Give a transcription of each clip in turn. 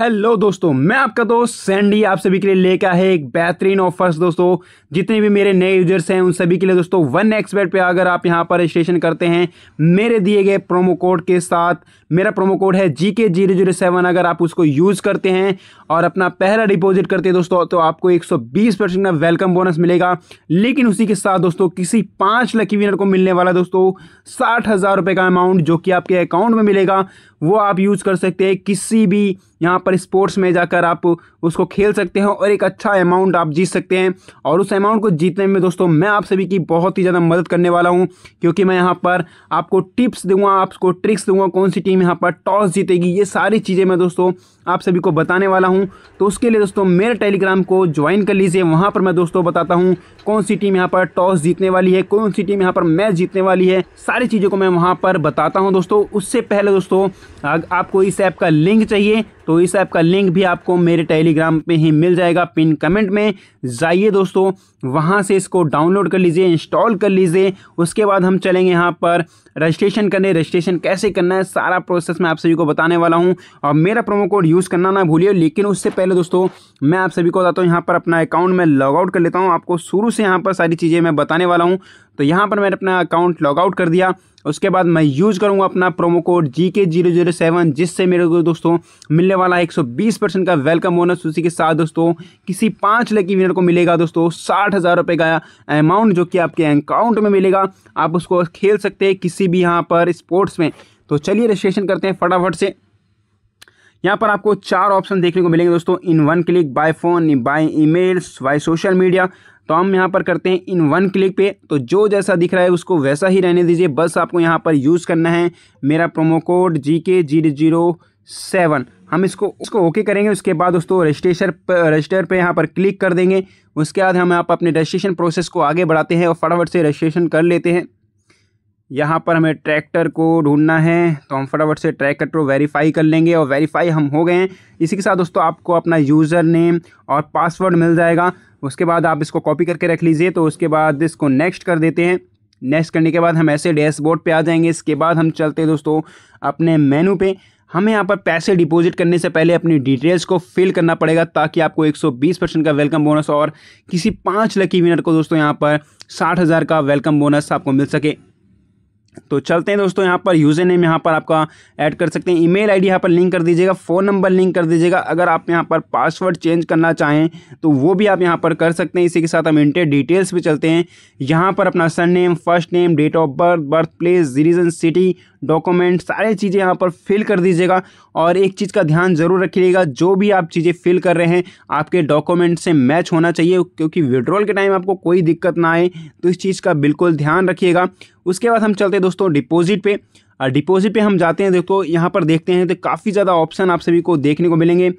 hello दोस्तों मैं आपका दोस्त सैंडी आप सभी के लिए लेकर है एक बेहतरीन ऑफर्स दोस्तों जितने भी मेरे नए यूजर्स हैं उन सभी के लिए दोस्तों वन एक्सपर्ट पे अगर आप यहां पर रजिस्ट्रेशन करते हैं मेरे दिए गए प्रोमो कोड के साथ मेरा प्रोमो कोड है जी के जीरो जीरो सेवन अगर आप उसको यूज़ करते हैं और अपना पहला डिपॉजिट करते हैं दोस्तों तो आपको 120 परसेंट का वेलकम बोनस मिलेगा लेकिन उसी के साथ दोस्तों किसी पाँच लकी विनर को मिलने वाला दोस्तों साठ हज़ार रुपये का अमाउंट जो कि आपके अकाउंट में मिलेगा वो आप यूज़ कर सकते हैं किसी भी यहाँ पर स्पोर्ट्स में जाकर आप उसको खेल सकते हैं और एक अच्छा अमाउंट आप जीत सकते हैं और उस अमाउंट को जीतने में दोस्तों मैं आप सभी की बहुत ही ज़्यादा मदद करने वाला हूँ क्योंकि मैं यहाँ पर आपको टिप्स दूंगा आपको ट्रिक्स दूंगा कौन सी टीम यहाँ पर टॉस जीतेगी ये सारी चीज़ें मैं दोस्तों आप सभी को बताने वाला हूँ हूँ तो उसके लिए दोस्तों मेरे टेलीग्राम को ज्वाइन कर लीजिए वहाँ पर मैं दोस्तों बताता हूँ कौन सी टीम यहाँ पर टॉस जीतने वाली है कौन सी टीम यहाँ पर मैच जीतने वाली है सारी चीज़ों को मैं वहाँ पर बताता हूँ दोस्तों उससे पहले दोस्तों अगर आपको इस ऐप का लिंक चाहिए तो इस ऐप का लिंक भी आपको मेरे टेलीग्राम पे ही मिल जाएगा पिन कमेंट में जाइए दोस्तों वहाँ से इसको डाउनलोड कर लीजिए इंस्टॉल कर लीजिए उसके बाद हम चलेंगे यहाँ पर रजिस्ट्रेशन करने रजिस्ट्रेशन कैसे करना है सारा प्रोसेस मैं आप सभी को बताने वाला हूँ और मेरा प्रोमो कोड यूज़ करना ना भूलिए लेकिन उससे पहले दोस्तों मैं आप सभी को बताता हूँ यहाँ पर अपना अकाउंट मैं लॉगआउट कर लेता हूँ आपको शुरू से यहाँ पर सारी चीज़ें मैं बताने वाला हूँ तो यहाँ पर मैंने अपना अकाउंट लॉगआउट कर दिया उसके बाद मैं यूज़ करूँगा अपना प्रोमो कोड जी के जीरो जीरो सेवन जिससे मेरे को दोस्तों मिलने वाला एक सौ बीस परसेंट का वेलकम बोनस उसी के साथ दोस्तों किसी पाँच लकी विनर को मिलेगा दोस्तों साठ हज़ार रुपये का अमाउंट जो कि आपके अकाउंट में मिलेगा आप उसको खेल सकते हैं किसी भी यहाँ पर स्पोर्ट्स में तो चलिए रजिस्ट्रेशन करते हैं फटाफट से यहाँ पर आपको चार ऑप्शन देखने को मिलेंगे दोस्तों in one click by phone by emails by social media तो हम यहाँ पर करते हैं इन वन क्लिक पे तो जो जैसा दिख रहा है उसको वैसा ही रहने दीजिए बस आपको यहाँ पर यूज़ करना है मेरा प्रोमो कोड जी के जीरो जीरो सेवन हम इसको उसको ओके करेंगे उसके बाद दोस्तों रजिस्ट्रेशन रजिस्टर पे यहाँ पर क्लिक कर देंगे उसके बाद हम आप अपने रजिस्ट्रेशन प्रोसेस को आगे बढ़ाते हैं और फटाफट से रजिस्ट्रेशन कर लेते हैं यहाँ पर हमें ट्रैक्टर को ढूंढना है तो हम फटाफट से ट्रैक्टर को वेरीफाई कर लेंगे और वेरीफाई हम हो गए हैं इसी के साथ दोस्तों आपको अपना यूज़र नेम और पासवर्ड मिल जाएगा उसके बाद आप इसको कॉपी करके रख लीजिए तो उसके बाद इसको नेक्स्ट कर देते हैं नेक्स्ट करने के बाद हम ऐसे डैशबोर्ड पर आ जाएंगे इसके बाद हम चलते हैं दोस्तों अपने मेनू पर हमें यहाँ पर पैसे डिपॉजिट करने से पहले अपनी डिटेल्स को फिल करना पड़ेगा ताकि आपको 120 परसेंट का वेलकम बोनस और किसी पाँच लकी विनर को दोस्तों यहाँ पर साठ हज़ार का वेलकम बोनस आपको मिल सके तो चलते हैं दोस्तों यहाँ पर यूज़र नेम यहाँ पर आपका ऐड कर सकते हैं ईमेल आईडी यहाँ पर लिंक कर दीजिएगा फ़ोन नंबर लिंक कर दीजिएगा अगर आप यहाँ पर पासवर्ड चेंज करना चाहें तो वो भी आप यहाँ पर कर सकते हैं इसी के साथ हम इंटर डिटेल्स भी चलते हैं यहाँ पर अपना surname first name date of birth birth place region city document सारे चीज़ें यहाँ पर फिल कर दीजिएगा और एक चीज़ का ध्यान ज़रूर रखिएगा जो भी आप चीज़ें फिल कर रहे हैं आपके डॉक्यूमेंट से मैच होना चाहिए क्योंकि विड्रॉल के टाइम आपको कोई दिक्कत ना आए तो इस चीज़ का बिल्कुल ध्यान रखिएगा उसके बाद हम चलते हैं दोस्तों डिपॉजिट पे डिपॉजिट पे हम जाते हैं देखो यहाँ पर देखते हैं तो काफ़ी ज़्यादा ऑप्शन आप सभी को देखने को मिलेंगे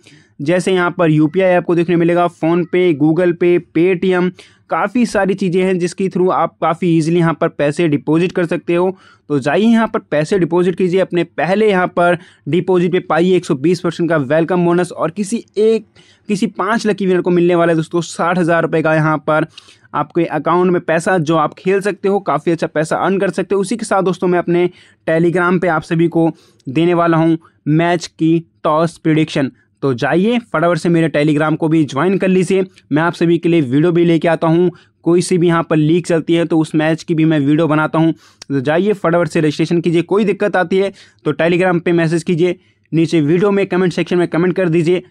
जैसे यहाँ पर यू पी आपको देखने मिलेगा फ़ोनपे गूगल पे पेटीएम काफ़ी सारी चीज़ें हैं जिसके थ्रू आप काफ़ी इजीली यहाँ पर पैसे डिपॉजिट कर सकते हो तो जाइए यहाँ पर पैसे डिपॉजिट कीजिए अपने पहले यहाँ पर डिपॉजिट पे पाइए 120 परसेंट का वेलकम बोनस और किसी एक किसी पाँच लकी विनर को मिलने वाला है दोस्तों साठ हज़ार रुपये का यहाँ पर आपके अकाउंट में पैसा जो आप खेल सकते हो काफ़ी अच्छा पैसा अर्न कर सकते हो उसी के साथ दोस्तों मैं अपने टेलीग्राम पर आप सभी को देने वाला हूँ मैच की टॉस प्रिडिक्शन तो जाइए फटाफट से मेरे टेलीग्राम को भी ज्वाइन कर लीजिए मैं आप सभी के लिए वीडियो भी लेके आता हूँ कोई सी भी यहाँ पर लीक चलती है तो उस मैच की भी मैं वीडियो बनाता हूँ तो जाइए फटाफट से रजिस्ट्रेशन कीजिए कोई दिक्कत आती है तो टेलीग्राम पर मैसेज कीजिए नीचे वीडियो में कमेंट सेक्शन में कमेंट कर दीजिए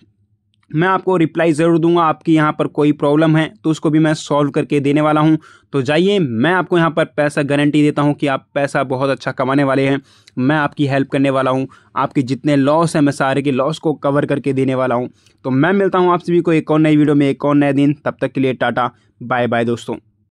मैं आपको रिप्लाई ज़रूर दूंगा आपकी यहाँ पर कोई प्रॉब्लम है तो उसको भी मैं सॉल्व करके देने वाला हूँ तो जाइए मैं आपको यहाँ पर पैसा गारंटी देता हूँ कि आप पैसा बहुत अच्छा कमाने वाले हैं मैं आपकी हेल्प करने वाला हूँ आपके जितने लॉस हैं मैं सारे के लॉस को कवर करके देने वाला हूँ तो मैं मिलता हूँ आप सभी को एक और नई वीडियो में एक और नए दिन तब तक के लिए टाटा बाय बाय दोस्तों